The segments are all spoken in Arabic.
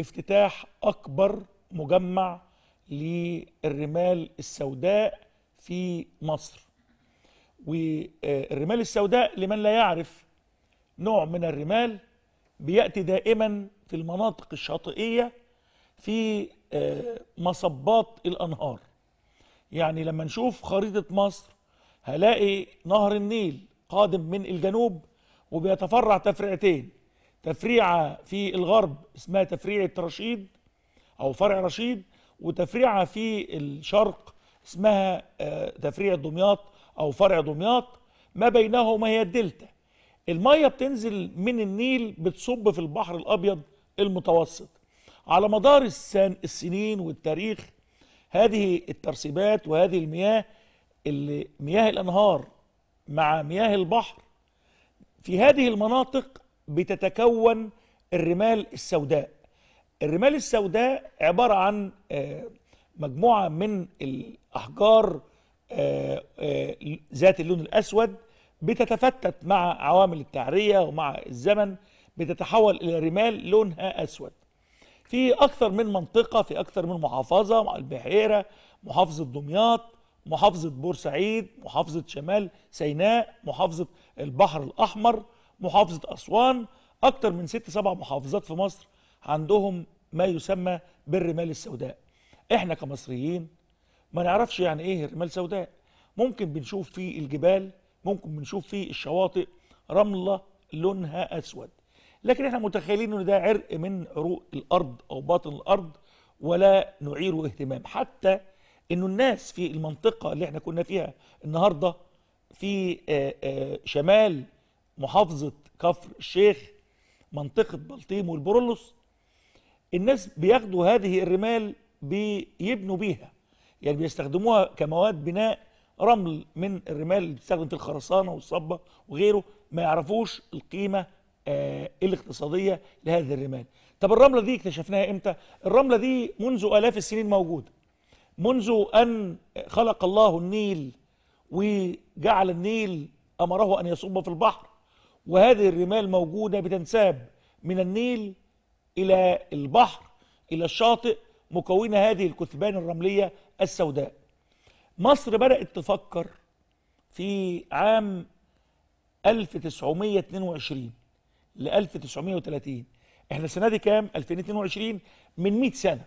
افتتاح أكبر مجمع للرمال السوداء في مصر والرمال السوداء لمن لا يعرف نوع من الرمال بيأتي دائما في المناطق الشاطئية في آه، مصبات الأنهار يعني لما نشوف خريطة مصر هلاقي نهر النيل قادم من الجنوب وبيتفرع تفرعتين تفريعه في الغرب اسمها تفريعه رشيد او فرع رشيد وتفريعه في الشرق اسمها آه، تفريع دمياط او فرع دمياط ما بينهما هي الدلتا الميه بتنزل من النيل بتصب في البحر الابيض المتوسط على مدار السن السنين والتاريخ هذه الترسيبات وهذه المياه اللي مياه الانهار مع مياه البحر في هذه المناطق بتتكون الرمال السوداء الرمال السوداء عبارة عن آه، مجموعة من الأحجار آه، آه، ذات اللون الأسود بتتفتت مع عوامل التعرية ومع الزمن بتتحول إلى رمال لونها أسود في أكثر من منطقة في أكثر من محافظة مع البحيرة محافظة دمياط محافظة بورسعيد محافظة شمال سيناء محافظة البحر الأحمر محافظه اسوان اكتر من ست سبع محافظات في مصر عندهم ما يسمى بالرمال السوداء احنا كمصريين ما نعرفش يعني ايه الرمال السوداء ممكن بنشوف في الجبال ممكن بنشوف في الشواطئ رمله لونها اسود لكن احنا متخيلين ان ده عرق من عروق الارض او باطن الارض ولا نعيره اهتمام حتى انه الناس في المنطقه اللي احنا كنا فيها النهارده في آه، آه، شمال محافظه كفر الشيخ منطقه بلطيم والبرلس الناس بياخدوا هذه الرمال بيبنوا بيها يعني بيستخدموها كمواد بناء رمل من الرمال اللي بتستخدم في الخرسانه والصبه وغيره ما يعرفوش القيمه آه الاقتصاديه لهذه الرمال. طب الرمله دي اكتشفناها امتى؟ الرمله دي منذ الاف السنين موجوده. منذ ان خلق الله النيل وجعل النيل امره ان يصب في البحر وهذه الرمال موجودة بتنساب من النيل إلى البحر إلى الشاطئ مكونة هذه الكثبان الرملية السوداء مصر بدأت تفكر في عام 1922 ل 1930 احنا السنة دي كام 2022 من 100 سنة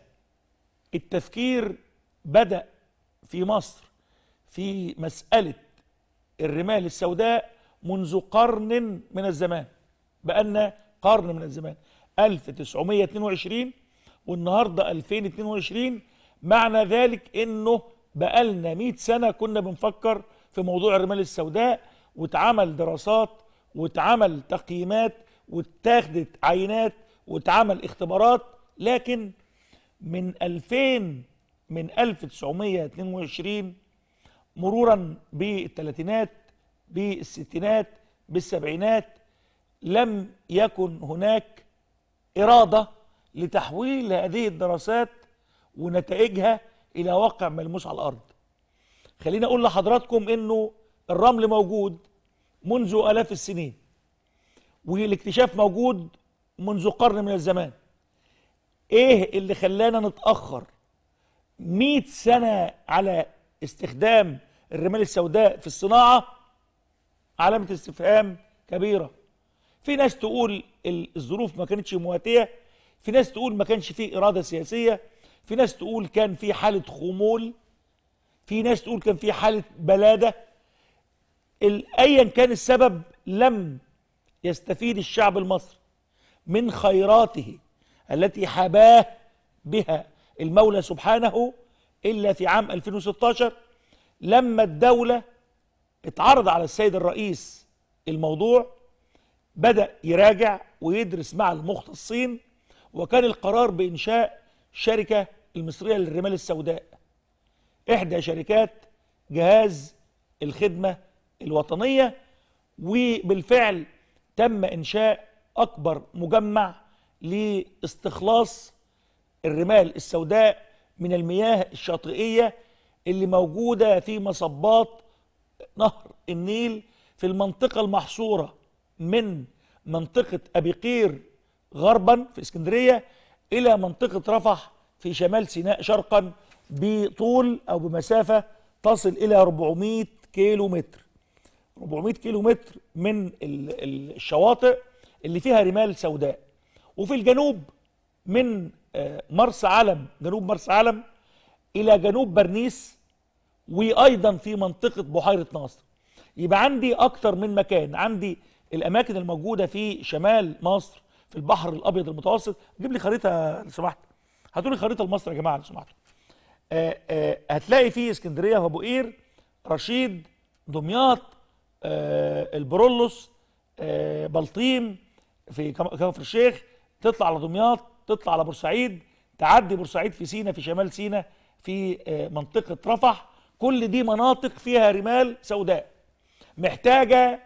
التفكير بدأ في مصر في مسألة الرمال السوداء منذ قرن من الزمان بقالنا قرن من الزمان 1922 والنهارده 2022 معنى ذلك انه بقالنا 100 سنه كنا بنفكر في موضوع الرمال السوداء واتعمل دراسات واتعمل تقييمات واتاخدت عينات واتعمل اختبارات لكن من 2000 من 1922 مرورا بالثلاثينات بالستينات بالسبعينات لم يكن هناك إرادة لتحويل هذه الدراسات ونتائجها إلى واقع ملموس على الأرض خليني أقول لحضراتكم أنه الرمل موجود منذ آلاف السنين والاكتشاف موجود منذ قرن من الزمان ايه اللي خلانا نتاخر 100 سنه على استخدام الرمال السوداء في الصناعه علامة استفهام كبيرة في ناس تقول الظروف ما كانتش مواتية في ناس تقول ما كانش فيه إرادة سياسية في ناس تقول كان في حالة خمول في ناس تقول كان في حالة بلادة أيا كان السبب لم يستفيد الشعب المصري من خيراته التي حباه بها المولى سبحانه إلا في عام 2016 لما الدولة اتعرض على السيد الرئيس الموضوع بدأ يراجع ويدرس مع المختصين وكان القرار بإنشاء شركة المصرية للرمال السوداء إحدى شركات جهاز الخدمة الوطنية وبالفعل تم إنشاء أكبر مجمع لاستخلاص الرمال السوداء من المياه الشاطئية اللي موجودة في مصبات نهر النيل في المنطقة المحصورة من منطقة أبي قير غربا في اسكندرية إلى منطقة رفح في شمال سيناء شرقا بطول أو بمسافة تصل إلى 400 كيلو متر 400 كيلو متر من الشواطئ اللي فيها رمال سوداء وفي الجنوب من آه، مرسى علم جنوب مرسى علم إلى جنوب برنيس وايضا في منطقه بحيره ناصر يبقى عندي اكتر من مكان عندي الاماكن الموجوده في شمال مصر في البحر الابيض المتوسط جيب لي خريطه لو سمحت هاتوا لي خريطه لمصر يا جماعه لو سمحتوا آه، آه، هتلاقي في اسكندريه وابو قير رشيد دمياط آه، البرولوس بلطيم في كفر الشيخ تطلع على دمياط تطلع على بورسعيد تعدي بورسعيد في سينا في شمال سينا في منطقه رفح كل دي مناطق فيها رمال سوداء محتاجة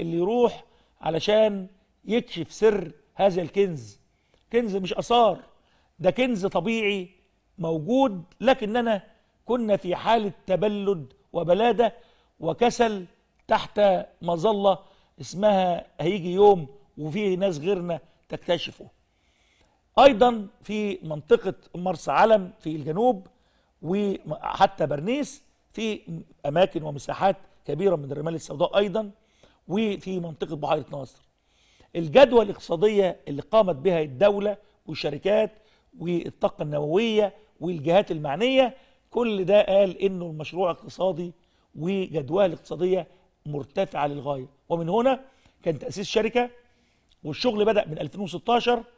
اللي يروح علشان يكشف سر هذا الكنز كنز مش أثار ده كنز طبيعي موجود لكننا كنا في حالة تبلد وبلادة وكسل تحت مظلة اسمها هيجي يوم وفي ناس غيرنا تكتشفه أيضا في منطقة مرسى علم في الجنوب وحتى برنيس في اماكن ومساحات كبيره من الرمال السوداء ايضا وفي منطقه بحيره ناصر الجدوى الاقتصاديه اللي قامت بها الدوله والشركات والطاقه النوويه والجهات المعنيه كل ده قال انه المشروع اقتصادي وجدواه الاقتصاديه مرتفعه للغايه ومن هنا كان تاسيس شركه والشغل بدا من 2016